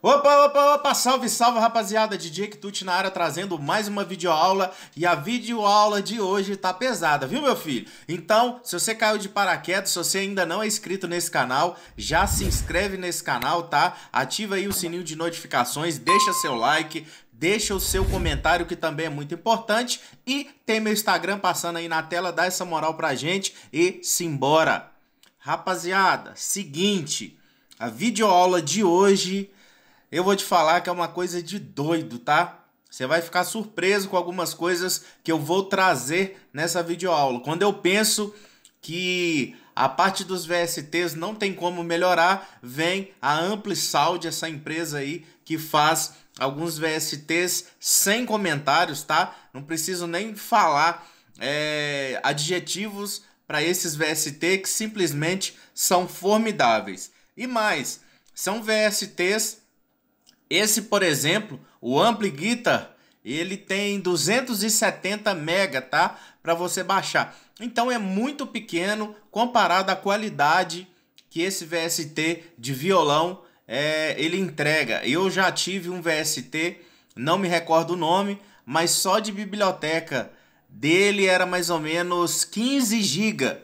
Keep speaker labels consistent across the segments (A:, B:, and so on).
A: Opa, opa, opa, salve, salve rapaziada, DJ Ktut na área trazendo mais uma videoaula e a videoaula de hoje tá pesada, viu meu filho? Então, se você caiu de paraquedas, se você ainda não é inscrito nesse canal, já se inscreve nesse canal, tá? Ativa aí o sininho de notificações, deixa seu like, deixa o seu comentário que também é muito importante e tem meu Instagram passando aí na tela, dá essa moral pra gente e simbora! Rapaziada, seguinte, a videoaula de hoje eu vou te falar que é uma coisa de doido, tá? Você vai ficar surpreso com algumas coisas que eu vou trazer nessa videoaula. Quando eu penso que a parte dos VSTs não tem como melhorar, vem a de essa empresa aí que faz alguns VSTs sem comentários, tá? Não preciso nem falar é, adjetivos para esses VST que simplesmente são formidáveis. E mais, são VSTs esse, por exemplo, o Ampli Guitar, ele tem 270 mega, tá? Para você baixar. Então é muito pequeno comparado à qualidade que esse VST de violão é, ele entrega. Eu já tive um VST, não me recordo o nome, mas só de biblioteca dele era mais ou menos 15 GB,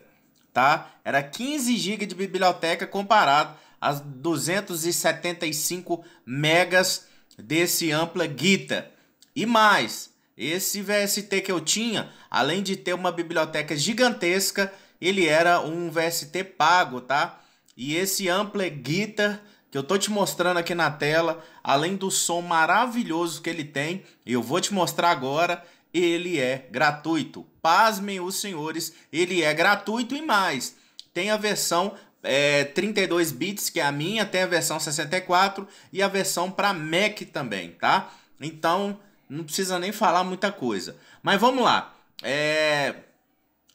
A: tá? Era 15 GB de biblioteca comparado as 275 megas desse ampla guita. E mais, esse VST que eu tinha, além de ter uma biblioteca gigantesca, ele era um VST pago, tá? E esse ampla guitar que eu tô te mostrando aqui na tela, além do som maravilhoso que ele tem, eu vou te mostrar agora, ele é gratuito. Pasmem os senhores, ele é gratuito e mais. Tem a versão é, 32 bits, que é a minha, tem a versão 64 e a versão para Mac também, tá? Então, não precisa nem falar muita coisa. Mas vamos lá. É...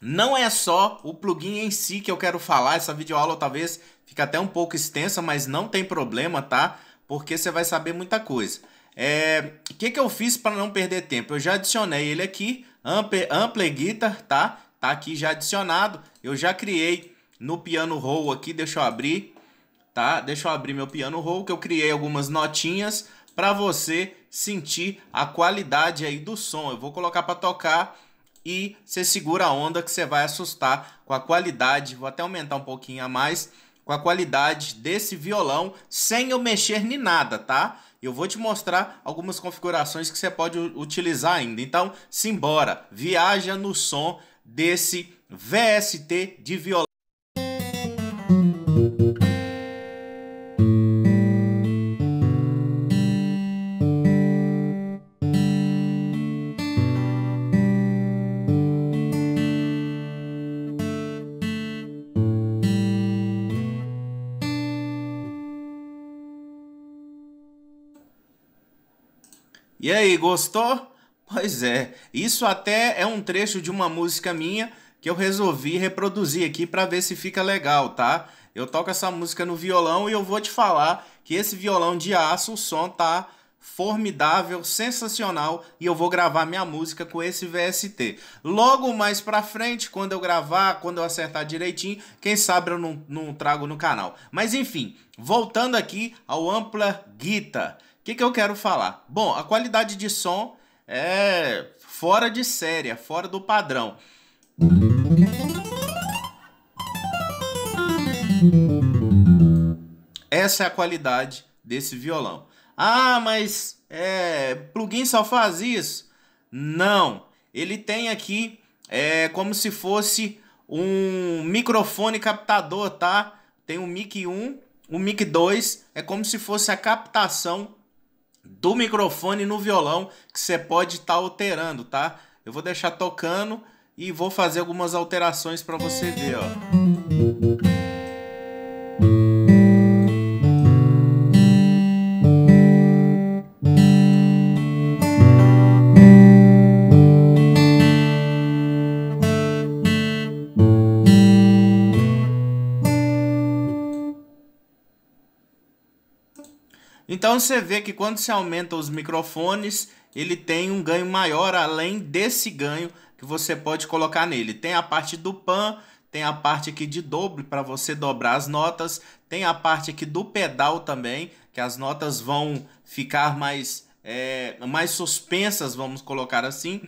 A: Não é só o plugin em si que eu quero falar, essa videoaula talvez fique até um pouco extensa, mas não tem problema, tá? Porque você vai saber muita coisa. É... O que, que eu fiz para não perder tempo? Eu já adicionei ele aqui, Ample, Guitar, tá? Tá aqui já adicionado. Eu já criei no piano roll aqui, deixa eu abrir, tá? Deixa eu abrir meu piano roll que eu criei algumas notinhas para você sentir a qualidade aí do som. Eu vou colocar para tocar e você segura a onda que você vai assustar com a qualidade. Vou até aumentar um pouquinho a mais com a qualidade desse violão sem eu mexer nem nada, tá? Eu vou te mostrar algumas configurações que você pode utilizar ainda. Então, simbora, viaja no som desse VST de violão. E aí, gostou? Pois é, isso até é um trecho de uma música minha que eu resolvi reproduzir aqui para ver se fica legal, tá? Eu toco essa música no violão e eu vou te falar que esse violão de aço, o som tá formidável, sensacional e eu vou gravar minha música com esse VST. Logo mais pra frente, quando eu gravar, quando eu acertar direitinho, quem sabe eu não, não trago no canal. Mas enfim, voltando aqui ao Ampla Guitar. O que, que eu quero falar? Bom, a qualidade de som é fora de série, é fora do padrão. Essa é a qualidade desse violão. Ah, mas é, plugin só faz isso? Não. Ele tem aqui é, como se fosse um microfone captador, tá? Tem um mic 1, um mic 2, é como se fosse a captação do microfone no violão que você pode estar tá alterando, tá? Eu vou deixar tocando e vou fazer algumas alterações para você ver, ó. Então você vê que quando se aumenta os microfones, ele tem um ganho maior além desse ganho que você pode colocar nele. Tem a parte do pan, tem a parte aqui de dobre para você dobrar as notas, tem a parte aqui do pedal também, que as notas vão ficar mais, é, mais suspensas, vamos colocar assim.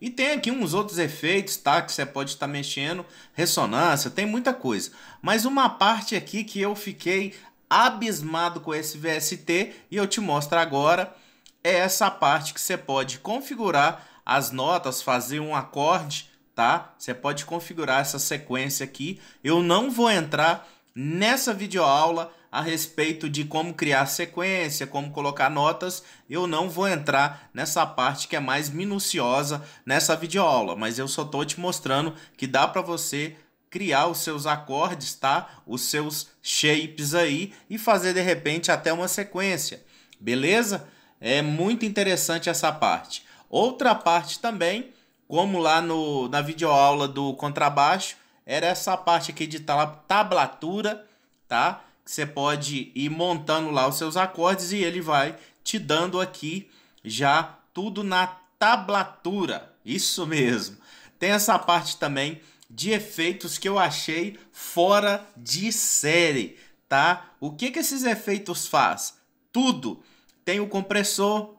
A: E tem aqui uns outros efeitos, tá? Que você pode estar tá mexendo, ressonância, tem muita coisa. Mas uma parte aqui que eu fiquei abismado com esse VST e eu te mostro agora é essa parte que você pode configurar as notas, fazer um acorde, tá? Você pode configurar essa sequência aqui. Eu não vou entrar nessa videoaula a respeito de como criar sequência, como colocar notas, eu não vou entrar nessa parte que é mais minuciosa nessa videoaula, mas eu só estou te mostrando que dá para você criar os seus acordes, tá? Os seus shapes aí e fazer de repente até uma sequência. Beleza? É muito interessante essa parte. Outra parte também, como lá no, na videoaula do contrabaixo, era essa parte aqui de tablatura, tá? Que você pode ir montando lá os seus acordes e ele vai te dando aqui já tudo na tablatura. Isso mesmo. Tem essa parte também de efeitos que eu achei fora de série, tá? O que que esses efeitos faz? Tudo. Tem o compressor,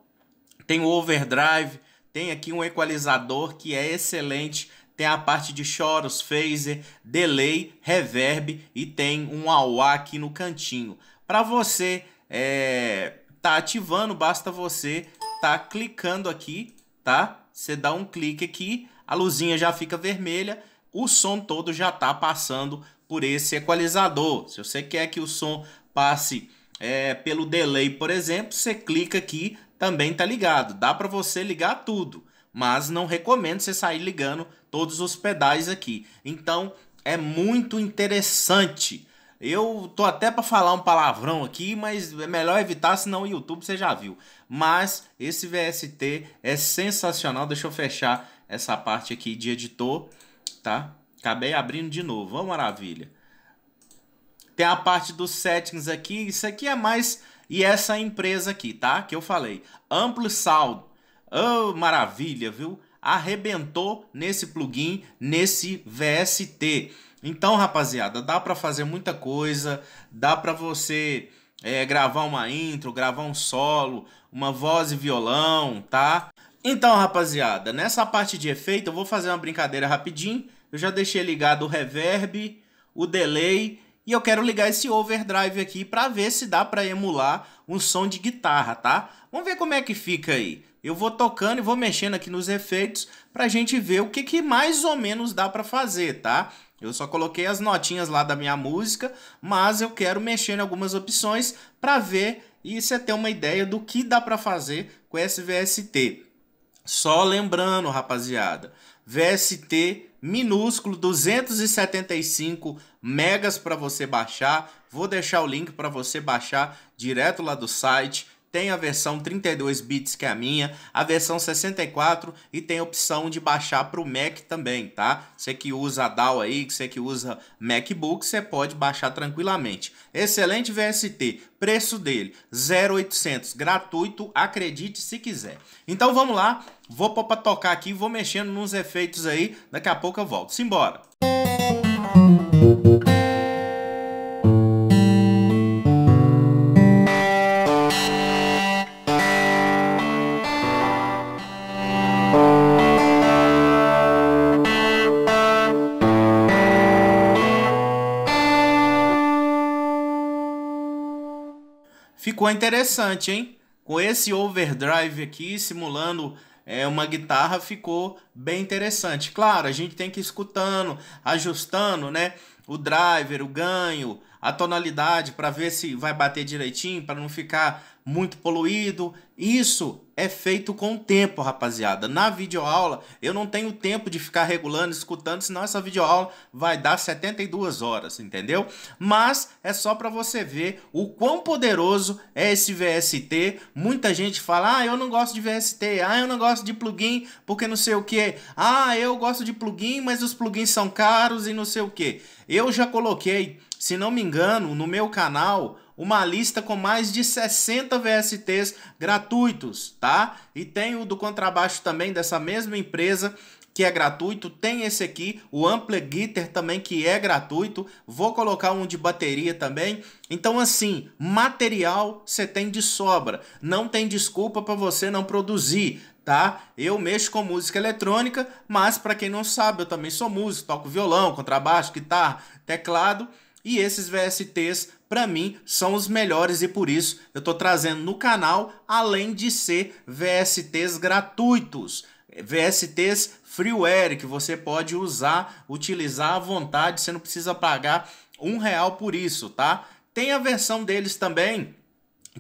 A: tem o overdrive, tem aqui um equalizador que é excelente, tem a parte de choros, phaser, delay, reverb e tem um auá aqui no cantinho. Para você é, tá ativando, basta você tá clicando aqui, tá? Você dá um clique aqui, a luzinha já fica vermelha o som todo já está passando por esse equalizador. Se você quer que o som passe é, pelo delay, por exemplo, você clica aqui, também está ligado. Dá para você ligar tudo, mas não recomendo você sair ligando todos os pedais aqui. Então é muito interessante. Eu tô até para falar um palavrão aqui, mas é melhor evitar, senão o YouTube você já viu. Mas esse VST é sensacional. Deixa eu fechar essa parte aqui de editor tá? Acabei abrindo de novo, ó maravilha. Tem a parte dos settings aqui, isso aqui é mais... E essa empresa aqui, tá? Que eu falei, amplo saldo. Oh, maravilha, viu? Arrebentou nesse plugin, nesse VST. Então, rapaziada, dá para fazer muita coisa, dá para você é, gravar uma intro, gravar um solo, uma voz e violão, tá? Então, rapaziada, nessa parte de efeito eu vou fazer uma brincadeira rapidinho. Eu já deixei ligado o reverb, o delay e eu quero ligar esse overdrive aqui para ver se dá para emular um som de guitarra, tá? Vamos ver como é que fica aí. Eu vou tocando e vou mexendo aqui nos efeitos para a gente ver o que, que mais ou menos dá para fazer, tá? Eu só coloquei as notinhas lá da minha música, mas eu quero mexer em algumas opções para ver e você ter uma ideia do que dá para fazer com SVST. VST. Só lembrando, rapaziada, VST minúsculo 275 megas para você baixar. Vou deixar o link para você baixar direto lá do site tem a versão 32 bits que é a minha, a versão 64 e tem a opção de baixar para o Mac também, tá? Você que usa DAW aí, você que usa MacBook, você pode baixar tranquilamente. Excelente VST, preço dele 0,800, gratuito, acredite se quiser. Então vamos lá, vou para tocar aqui, vou mexendo nos efeitos aí, daqui a pouco eu volto. Simbora! Música ficou interessante, hein? Com esse overdrive aqui, simulando é, uma guitarra, ficou bem interessante. Claro, a gente tem que ir escutando, ajustando, né? O driver, o ganho, a tonalidade, para ver se vai bater direitinho, para não ficar muito poluído. Isso é feito com o tempo, rapaziada. Na videoaula, eu não tenho tempo de ficar regulando, escutando, senão essa videoaula vai dar 72 horas, entendeu? Mas é só para você ver o quão poderoso é esse VST. Muita gente fala: "Ah, eu não gosto de VST. Ah, eu não gosto de plugin, porque não sei o que. Ah, eu gosto de plugin, mas os plugins são caros e não sei o que." Eu já coloquei, se não me engano, no meu canal uma lista com mais de 60 VSTs gratuitos, tá? E tem o do contrabaixo também dessa mesma empresa que é gratuito, tem esse aqui, o Ample Guitar também que é gratuito, vou colocar um de bateria também. Então assim, material você tem de sobra, não tem desculpa para você não produzir, tá? Eu mexo com música eletrônica, mas para quem não sabe, eu também sou músico, toco violão, contrabaixo, guitarra, teclado. E esses VSTs, para mim, são os melhores e por isso eu estou trazendo no canal, além de ser VSTs gratuitos. VSTs freeware que você pode usar, utilizar à vontade, você não precisa pagar um real por isso, tá? Tem a versão deles também,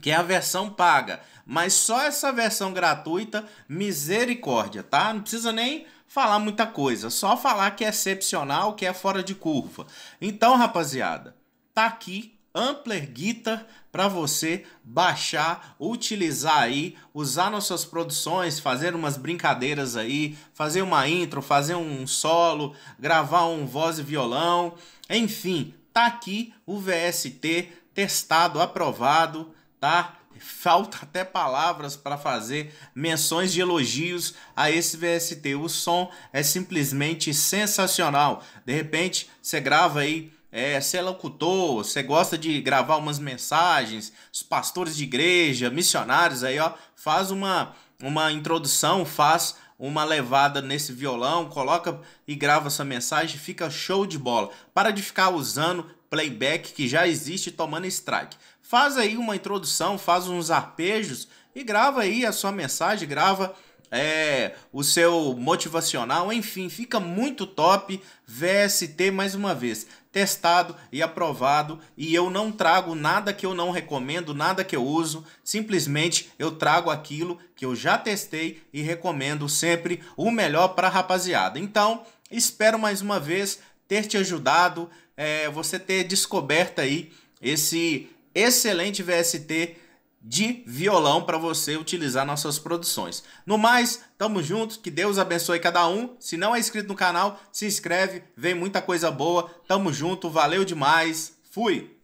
A: que é a versão paga, mas só essa versão gratuita, misericórdia, tá? Não precisa nem falar muita coisa, só falar que é excepcional, que é fora de curva. Então, rapaziada, tá aqui Ampler Guitar para você baixar, utilizar aí, usar nas suas produções, fazer umas brincadeiras aí, fazer uma intro, fazer um solo, gravar um voz e violão, enfim, tá aqui o VST testado, aprovado, tá? falta até palavras para fazer menções de elogios a esse VST. O som é simplesmente sensacional. De repente, você grava aí é, você é locutor, você gosta de gravar umas mensagens, os pastores de igreja, missionários aí, ó, faz uma, uma introdução, faz uma levada nesse violão, coloca e grava essa mensagem, fica show de bola. Para de ficar usando playback que já existe tomando strike. Faz aí uma introdução, faz uns arpejos e grava aí a sua mensagem, grava é, o seu motivacional, enfim, fica muito top. VST mais uma vez, testado e aprovado. E eu não trago nada que eu não recomendo, nada que eu uso. Simplesmente eu trago aquilo que eu já testei e recomendo sempre o melhor para rapaziada. Então, espero mais uma vez ter te ajudado é, você ter descoberto aí esse excelente VST de violão para você utilizar nas suas produções. No mais, tamo junto, que Deus abençoe cada um. Se não é inscrito no canal, se inscreve, vem muita coisa boa. Tamo junto, valeu demais. Fui.